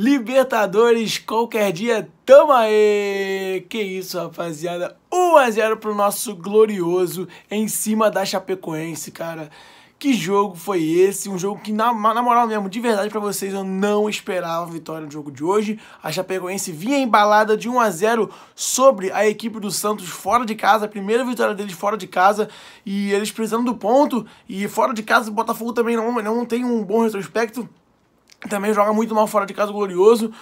Libertadores, qualquer dia, tamo aí! Que isso, rapaziada! 1x0 pro nosso glorioso em cima da Chapecoense, cara. Que jogo foi esse? Um jogo que, na, na moral mesmo, de verdade para vocês, eu não esperava a vitória no jogo de hoje. A Chapecoense vinha embalada de 1 a 0 sobre a equipe do Santos fora de casa, a primeira vitória deles fora de casa, e eles precisando do ponto, e fora de casa o Botafogo também não, não tem um bom retrospecto. Também joga muito mal fora de casa Glorioso.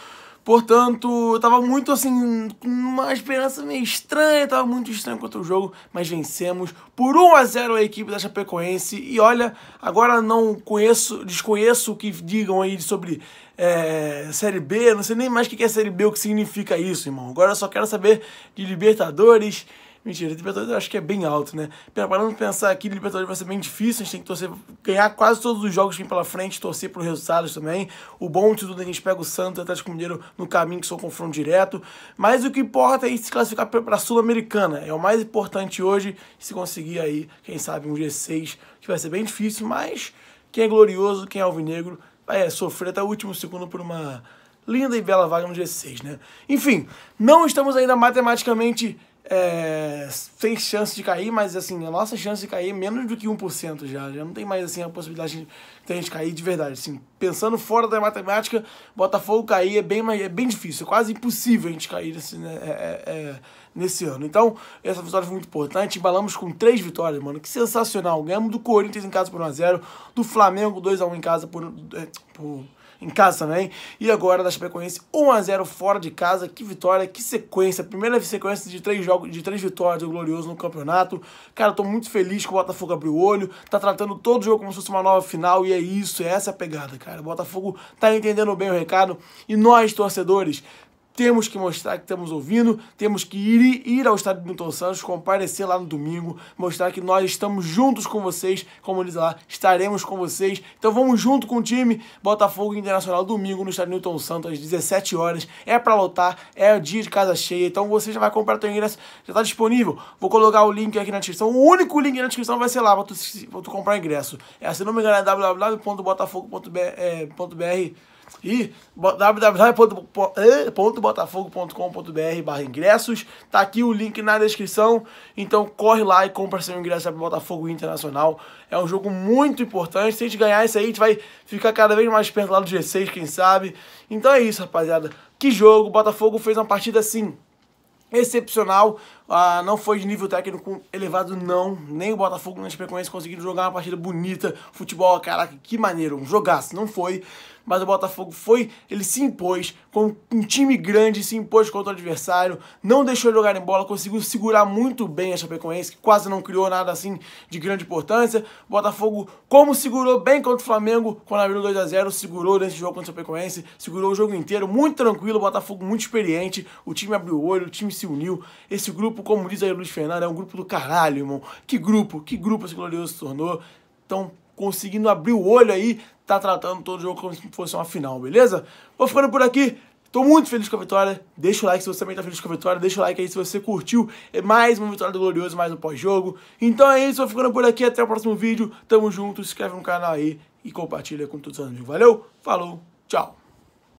Portanto, eu tava muito assim, uma esperança meio estranha, tava muito estranho contra o jogo, mas vencemos por 1 a 0 a equipe da Chapecoense. E olha, agora não conheço, desconheço o que digam aí sobre é, Série B, não sei nem mais o que é Série B, o que significa isso, irmão. Agora eu só quero saber de Libertadores Mentira, o Libertadores eu acho que é bem alto, né? Parando de pensar aqui, o Libertadores vai ser bem difícil, a gente tem que torcer, ganhar quase todos os jogos que vem pela frente, torcer para os resultados também. O bom de tudo é a gente pega o Santos e o Atlético Mineiro no caminho, que são confronto direto. Mas o que importa é se classificar para a Sul-Americana. É o mais importante hoje, se conseguir aí, quem sabe, um G6, que vai ser bem difícil, mas quem é glorioso, quem é alvinegro, vai é, sofrer até o último segundo por uma linda e bela vaga no G6, né? Enfim, não estamos ainda matematicamente é, tem chance de cair, mas assim, a nossa chance de cair é menos do que 1% já. Já não tem mais assim a possibilidade de, a gente cair de verdade. Assim, pensando fora da matemática, Botafogo cair é bem, é bem difícil, é quase impossível a gente cair nesse, né, é, é, é, nesse ano. Então, essa vitória foi muito importante. Embalamos com três vitórias, mano. Que sensacional. Ganhamos do Corinthians em casa por 1x0, do Flamengo 2x1 em casa por, é, por em casa também. E agora da Chapecoense 1 a 0 fora de casa. Que vitória, que sequência. Primeira sequência de três jogos, de três vitórias do Glorioso no campeonato. Cara, tô muito feliz que o Botafogo abriu o olho, tá tratando todo jogo como se fosse uma nova final e é isso, é essa a pegada, cara. O Botafogo tá entendendo bem o recado e nós torcedores temos que mostrar que estamos ouvindo, temos que ir, ir ao estádio de Milton Santos, comparecer lá no domingo, mostrar que nós estamos juntos com vocês, como diz lá, estaremos com vocês. Então vamos junto com o time Botafogo Internacional domingo no estádio Milton Santos às 17 horas. É para lotar, é o dia de casa cheia. Então você já vai comprar teu ingresso, já está disponível. Vou colocar o link aqui na descrição. O único link na descrição vai ser lá para tu, pra tu comprar ingresso. É, se não me engano é www.botafogo.br e www.botafogo.com.br barra ingressos. Tá aqui o link na descrição. Então corre lá e compra seu ingresso para o Botafogo Internacional. É um jogo muito importante. Se a gente ganhar isso aí, a gente vai ficar cada vez mais perto lá do G6, quem sabe. Então é isso, rapaziada. Que jogo. O Botafogo fez uma partida assim excepcional. Ah, não foi de nível técnico elevado, não. Nem o Botafogo nem a Chapecoense conseguiram jogar uma partida bonita. Futebol, caraca, que maneiro. Um jogaço, não foi. Mas o Botafogo foi, ele se impôs, com um time grande, se impôs contra o adversário, não deixou jogar em bola, conseguiu segurar muito bem a Chapecoense, que quase não criou nada assim de grande importância. O Botafogo, como segurou bem contra o Flamengo, quando abriu 2 a 0 segurou nesse jogo contra o Chapecoense, segurou o jogo inteiro, muito tranquilo, o Botafogo muito experiente, o time abriu o olho, o time se uniu. Esse grupo grupo, como diz aí o Luiz Fernando, é um grupo do caralho, irmão. Que grupo, que grupo esse glorioso se tornou. Então, conseguindo abrir o olho aí, tá tratando todo jogo como se fosse uma final, beleza? Vou ficando por aqui. Tô muito feliz com a vitória. Deixa o like se você também tá feliz com a vitória. Deixa o like aí se você curtiu. É mais uma vitória do Glorioso, mais um pós-jogo. Então é isso, vou ficando por aqui. Até o próximo vídeo. Tamo junto, se inscreve no canal aí e compartilha com todos os amigos. Valeu, falou, tchau.